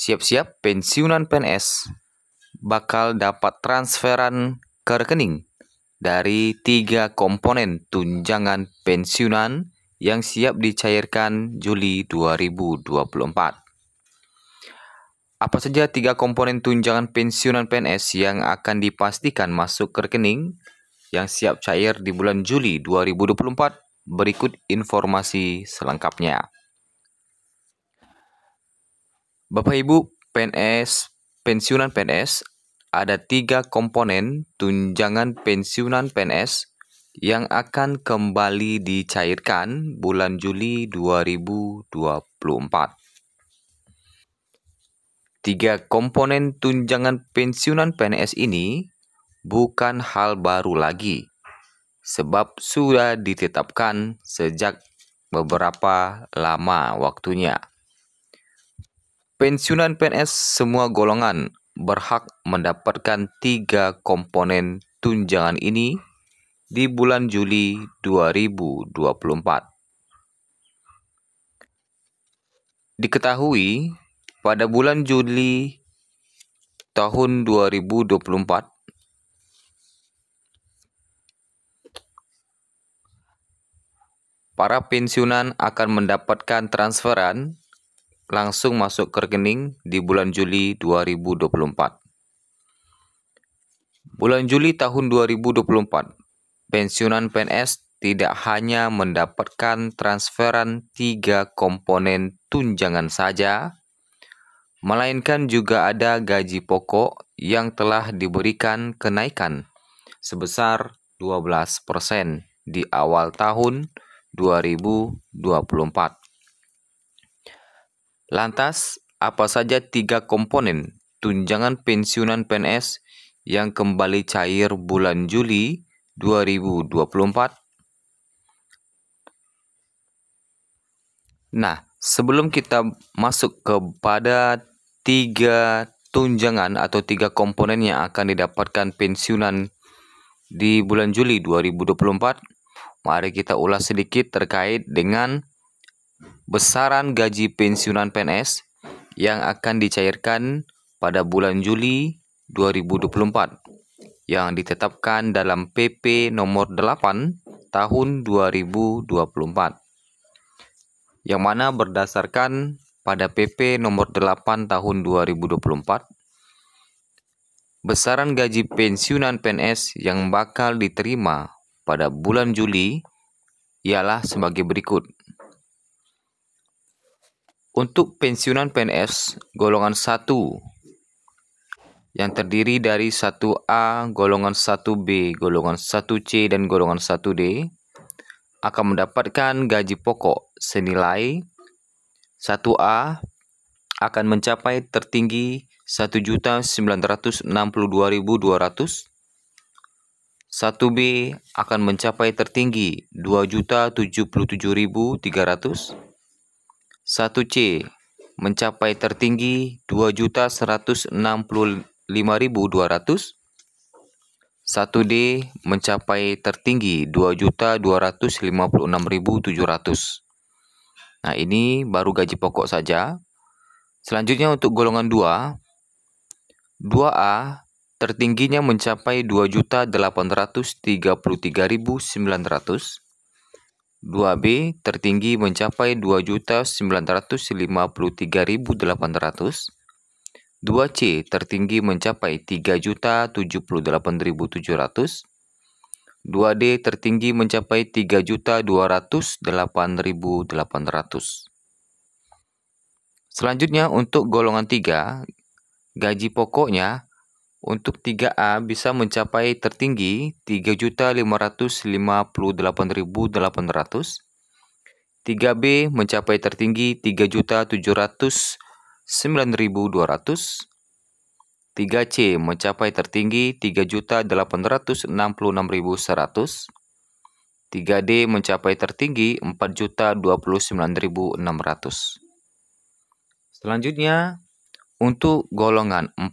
Siap-siap pensiunan PNS bakal dapat transferan ke rekening dari tiga komponen tunjangan pensiunan yang siap dicairkan Juli 2024. Apa saja tiga komponen tunjangan pensiunan PNS yang akan dipastikan masuk ke rekening yang siap cair di bulan Juli 2024? Berikut informasi selengkapnya. Bapak Ibu PNS, pensiunan PNS, ada tiga komponen tunjangan pensiunan PNS yang akan kembali dicairkan bulan Juli 2024. Tiga komponen tunjangan pensiunan PNS ini bukan hal baru lagi, sebab sudah ditetapkan sejak beberapa lama waktunya. Pensiunan PNS semua golongan berhak mendapatkan tiga komponen tunjangan ini di bulan Juli 2024. Diketahui pada bulan Juli tahun 2024 para pensiunan akan mendapatkan transferan langsung masuk ke rekening di bulan Juli 2024. Bulan Juli tahun 2024, pensiunan PNS tidak hanya mendapatkan transferan tiga komponen tunjangan saja, melainkan juga ada gaji pokok yang telah diberikan kenaikan sebesar 12% di awal tahun 2024. Lantas, apa saja tiga komponen tunjangan pensiunan PNS yang kembali cair bulan Juli 2024? Nah, sebelum kita masuk kepada tiga tunjangan atau tiga komponen yang akan didapatkan pensiunan di bulan Juli 2024, mari kita ulas sedikit terkait dengan besaran gaji pensiunan PNS yang akan dicairkan pada bulan Juli 2024 yang ditetapkan dalam PP nomor 8 tahun 2024 yang mana berdasarkan pada PP nomor 8 tahun 2024 besaran gaji pensiunan PNS yang bakal diterima pada bulan Juli ialah sebagai berikut untuk pensiunan PNS golongan 1 yang terdiri dari 1A, golongan 1B, golongan 1C, dan golongan 1D akan mendapatkan gaji pokok senilai 1A akan mencapai tertinggi 1.962.200 1B akan mencapai tertinggi 2.077.300 1C mencapai tertinggi 2.165.200. 1D mencapai tertinggi 2.256.700. Nah, ini baru gaji pokok saja. Selanjutnya untuk golongan 2, 2A tertingginya mencapai 2.833.900. 2B tertinggi mencapai 2.953.800. 2C tertinggi mencapai 3.078.700. 2D tertinggi mencapai 3.208.800. Selanjutnya untuk golongan 3, gaji pokoknya untuk 3A bisa mencapai tertinggi 3.558.800. 3B mencapai tertinggi 3.709.200. 3C mencapai tertinggi 3.866.100. 3D mencapai tertinggi 4.029.600. Selanjutnya, untuk golongan 4.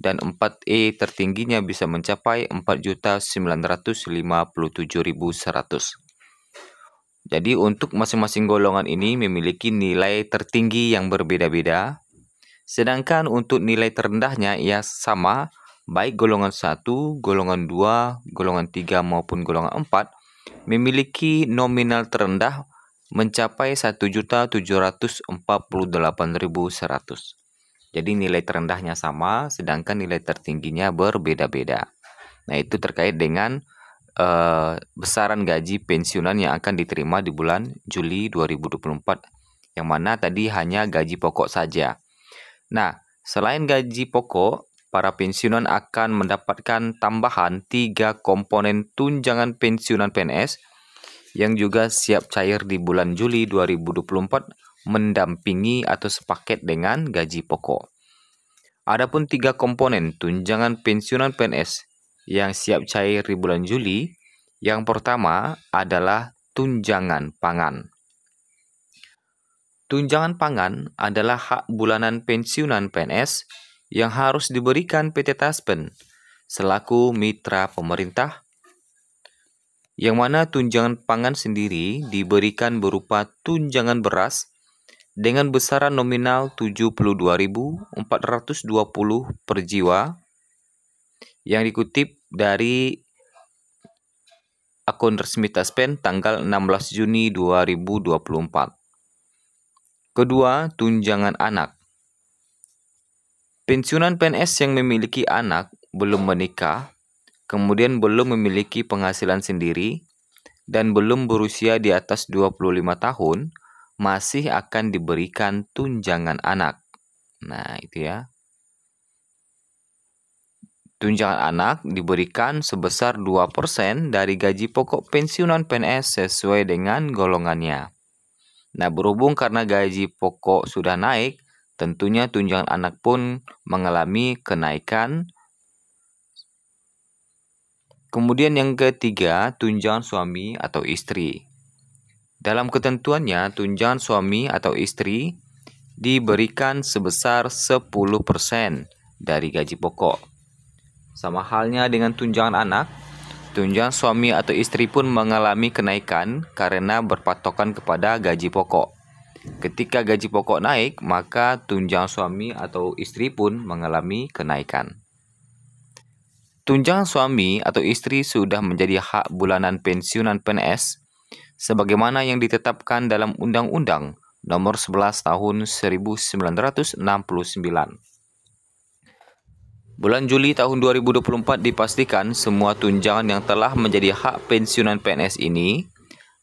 dan 4E tertingginya bisa mencapai 4.957.100. Jadi untuk masing-masing golongan ini memiliki nilai tertinggi yang berbeda-beda, sedangkan untuk nilai terendahnya ia sama baik golongan 1, golongan 2, golongan 3 maupun golongan 4 memiliki nominal terendah mencapai 1.748.100. Jadi nilai terendahnya sama, sedangkan nilai tertingginya berbeda-beda. Nah itu terkait dengan uh, besaran gaji pensiunan yang akan diterima di bulan Juli 2024, yang mana tadi hanya gaji pokok saja. Nah, selain gaji pokok, para pensiunan akan mendapatkan tambahan tiga komponen tunjangan pensiunan PNS yang juga siap cair di bulan Juli 2024 mendampingi atau sepaket dengan gaji pokok. Adapun tiga komponen tunjangan pensiunan PNS yang siap cair di bulan Juli, yang pertama adalah tunjangan pangan. Tunjangan pangan adalah hak bulanan pensiunan PNS yang harus diberikan PT Taspen selaku mitra pemerintah yang mana tunjangan pangan sendiri diberikan berupa tunjangan beras dengan besaran nominal 72.420 per jiwa yang dikutip dari akun resmi Taspen tanggal 16 Juni 2024. Kedua, tunjangan anak. Pensiunan PNS yang memiliki anak belum menikah, kemudian belum memiliki penghasilan sendiri, dan belum berusia di atas 25 tahun, masih akan diberikan tunjangan anak. Nah, itu ya. Tunjangan anak diberikan sebesar 2% dari gaji pokok pensiunan PNS sesuai dengan golongannya. Nah, berhubung karena gaji pokok sudah naik, tentunya tunjangan anak pun mengalami kenaikan. Kemudian yang ketiga, tunjangan suami atau istri. Dalam ketentuannya, tunjangan suami atau istri diberikan sebesar 10% dari gaji pokok. Sama halnya dengan tunjangan anak, tunjangan suami atau istri pun mengalami kenaikan karena berpatokan kepada gaji pokok. Ketika gaji pokok naik, maka tunjangan suami atau istri pun mengalami kenaikan. Tunjangan suami atau istri sudah menjadi hak bulanan pensiunan PNS sebagaimana yang ditetapkan dalam Undang-Undang Nomor 11 Tahun 1969. Bulan Juli tahun 2024 dipastikan semua tunjangan yang telah menjadi hak pensiunan PNS ini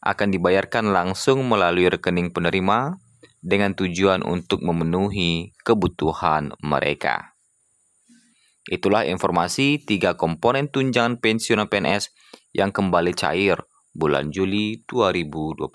akan dibayarkan langsung melalui rekening penerima dengan tujuan untuk memenuhi kebutuhan mereka. Itulah informasi tiga komponen tunjangan pensiunan PNS yang kembali cair bulan Juli 2024.